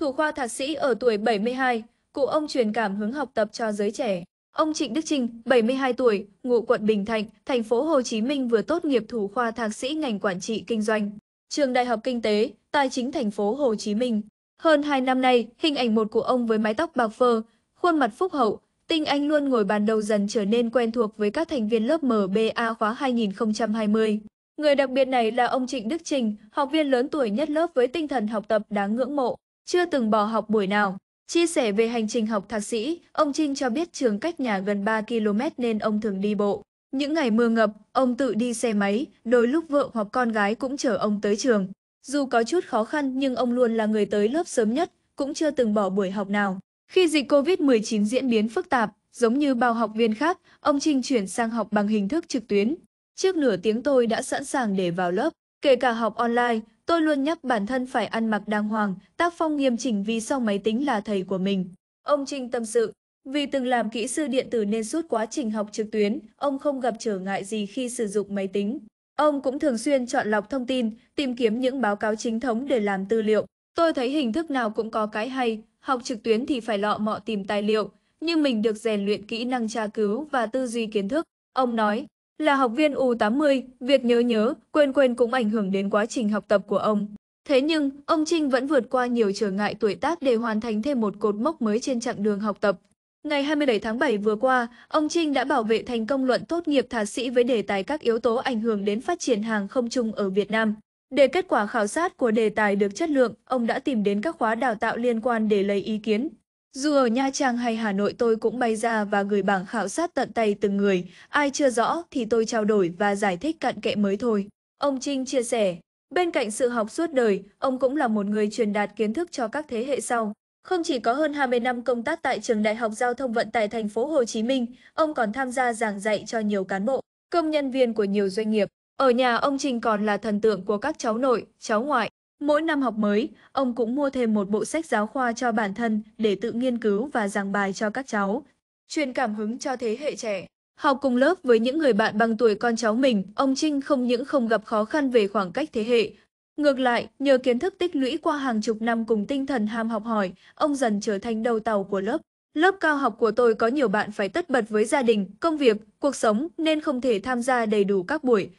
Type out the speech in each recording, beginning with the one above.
thủ khoa thạc sĩ ở tuổi 72, cụ ông truyền cảm hứng học tập cho giới trẻ. Ông Trịnh Đức Trinh, 72 tuổi, ngụ quận Bình Thạnh, thành phố Hồ Chí Minh vừa tốt nghiệp thủ khoa thạc sĩ ngành quản trị kinh doanh, trường Đại học Kinh tế, Tài chính thành phố Hồ Chí Minh. Hơn 2 năm nay, hình ảnh một cụ ông với mái tóc bạc phơ, khuôn mặt phúc hậu, tinh anh luôn ngồi bàn đầu dần trở nên quen thuộc với các thành viên lớp MBA khóa 2020. Người đặc biệt này là ông Trịnh Đức Trình, học viên lớn tuổi nhất lớp với tinh thần học tập đáng ngưỡng mộ chưa từng bỏ học buổi nào. Chia sẻ về hành trình học thạc sĩ, ông Trinh cho biết trường cách nhà gần 3 km nên ông thường đi bộ. Những ngày mưa ngập, ông tự đi xe máy, đôi lúc vợ hoặc con gái cũng chở ông tới trường. Dù có chút khó khăn nhưng ông luôn là người tới lớp sớm nhất, cũng chưa từng bỏ buổi học nào. Khi dịch COVID-19 diễn biến phức tạp, giống như bao học viên khác, ông Trinh chuyển sang học bằng hình thức trực tuyến. Trước nửa tiếng tôi đã sẵn sàng để vào lớp, kể cả học online, Tôi luôn nhắc bản thân phải ăn mặc đàng hoàng, tác phong nghiêm chỉnh vì sau máy tính là thầy của mình. Ông Trinh tâm sự, vì từng làm kỹ sư điện tử nên suốt quá trình học trực tuyến, ông không gặp trở ngại gì khi sử dụng máy tính. Ông cũng thường xuyên chọn lọc thông tin, tìm kiếm những báo cáo chính thống để làm tư liệu. Tôi thấy hình thức nào cũng có cái hay, học trực tuyến thì phải lọ mọ tìm tài liệu, nhưng mình được rèn luyện kỹ năng tra cứu và tư duy kiến thức. Ông nói, là học viên U80, việc nhớ nhớ, quên quên cũng ảnh hưởng đến quá trình học tập của ông. Thế nhưng, ông Trinh vẫn vượt qua nhiều trở ngại tuổi tác để hoàn thành thêm một cột mốc mới trên chặng đường học tập. Ngày 27 tháng 7 vừa qua, ông Trinh đã bảo vệ thành công luận tốt nghiệp thạc sĩ với đề tài các yếu tố ảnh hưởng đến phát triển hàng không chung ở Việt Nam. Để kết quả khảo sát của đề tài được chất lượng, ông đã tìm đến các khóa đào tạo liên quan để lấy ý kiến, dù ở Nha Trang hay Hà Nội tôi cũng bay ra và gửi bảng khảo sát tận tay từng người, ai chưa rõ thì tôi trao đổi và giải thích cặn kẽ mới thôi. Ông Trinh chia sẻ, bên cạnh sự học suốt đời, ông cũng là một người truyền đạt kiến thức cho các thế hệ sau. Không chỉ có hơn 20 năm công tác tại trường Đại học Giao thông Vận tải thành phố Hồ Chí Minh, ông còn tham gia giảng dạy cho nhiều cán bộ, công nhân viên của nhiều doanh nghiệp. Ở nhà ông Trình còn là thần tượng của các cháu nội, cháu ngoại. Mỗi năm học mới, ông cũng mua thêm một bộ sách giáo khoa cho bản thân để tự nghiên cứu và giảng bài cho các cháu, truyền cảm hứng cho thế hệ trẻ. Học cùng lớp với những người bạn bằng tuổi con cháu mình, ông Trinh không những không gặp khó khăn về khoảng cách thế hệ. Ngược lại, nhờ kiến thức tích lũy qua hàng chục năm cùng tinh thần ham học hỏi, ông dần trở thành đầu tàu của lớp. Lớp cao học của tôi có nhiều bạn phải tất bật với gia đình, công việc, cuộc sống nên không thể tham gia đầy đủ các buổi.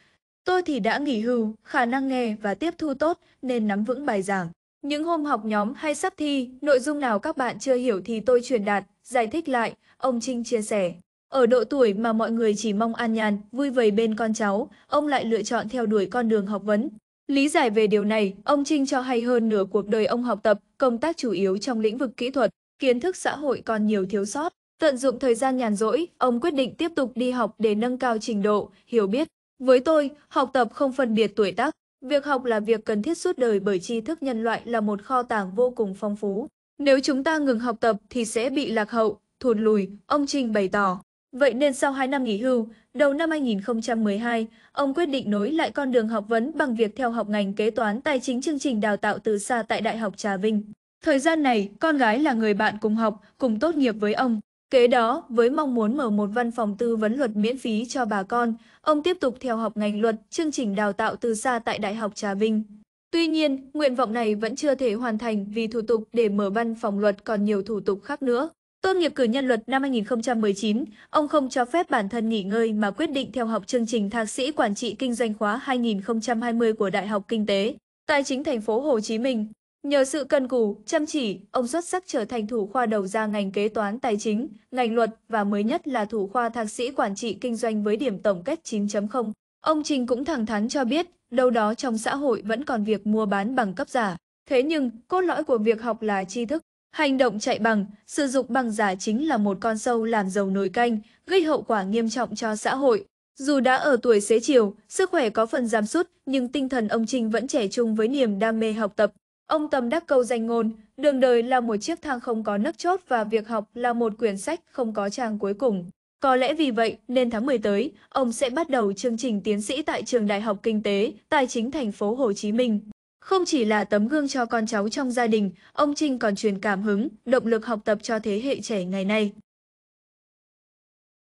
Tôi thì đã nghỉ hưu, khả năng nghe và tiếp thu tốt nên nắm vững bài giảng. Những hôm học nhóm hay sắp thi, nội dung nào các bạn chưa hiểu thì tôi truyền đạt, giải thích lại, ông Trinh chia sẻ. Ở độ tuổi mà mọi người chỉ mong an nhàn, vui vầy bên con cháu, ông lại lựa chọn theo đuổi con đường học vấn. Lý giải về điều này, ông Trinh cho hay hơn nửa cuộc đời ông học tập, công tác chủ yếu trong lĩnh vực kỹ thuật, kiến thức xã hội còn nhiều thiếu sót. Tận dụng thời gian nhàn rỗi, ông quyết định tiếp tục đi học để nâng cao trình độ, hiểu biết, với tôi, học tập không phân biệt tuổi tác, việc học là việc cần thiết suốt đời bởi tri thức nhân loại là một kho tàng vô cùng phong phú. Nếu chúng ta ngừng học tập thì sẽ bị lạc hậu, thụt lùi, ông Trinh bày tỏ. Vậy nên sau 2 năm nghỉ hưu, đầu năm 2012, ông quyết định nối lại con đường học vấn bằng việc theo học ngành kế toán tài chính chương trình đào tạo từ xa tại Đại học Trà Vinh. Thời gian này, con gái là người bạn cùng học, cùng tốt nghiệp với ông. Kế đó, với mong muốn mở một văn phòng tư vấn luật miễn phí cho bà con, ông tiếp tục theo học ngành luật, chương trình đào tạo từ xa tại Đại học Trà Vinh. Tuy nhiên, nguyện vọng này vẫn chưa thể hoàn thành vì thủ tục để mở văn phòng luật còn nhiều thủ tục khác nữa. Tốt nghiệp cử nhân luật năm 2019, ông không cho phép bản thân nghỉ ngơi mà quyết định theo học chương trình thạc sĩ quản trị kinh doanh khóa 2020 của Đại học Kinh tế, Tài chính thành phố Hồ Chí Minh. Nhờ sự cần cù, chăm chỉ, ông xuất sắc trở thành thủ khoa đầu ra ngành kế toán tài chính, ngành luật và mới nhất là thủ khoa thạc sĩ quản trị kinh doanh với điểm tổng kết 9.0. Ông Trình cũng thẳng thắn cho biết, đâu đó trong xã hội vẫn còn việc mua bán bằng cấp giả. Thế nhưng, cốt lõi của việc học là tri thức. Hành động chạy bằng, sử dụng bằng giả chính là một con sâu làm giàu nồi canh, gây hậu quả nghiêm trọng cho xã hội. Dù đã ở tuổi xế chiều, sức khỏe có phần giảm sút, nhưng tinh thần ông Trinh vẫn trẻ trung với niềm đam mê học tập, Ông Tầm đắc câu danh ngôn, đường đời là một chiếc thang không có nấc chốt và việc học là một quyển sách không có trang cuối cùng. Có lẽ vì vậy nên tháng 10 tới, ông sẽ bắt đầu chương trình tiến sĩ tại Trường Đại học Kinh tế, Tài chính thành phố Hồ Chí Minh. Không chỉ là tấm gương cho con cháu trong gia đình, ông Trinh còn truyền cảm hứng, động lực học tập cho thế hệ trẻ ngày nay.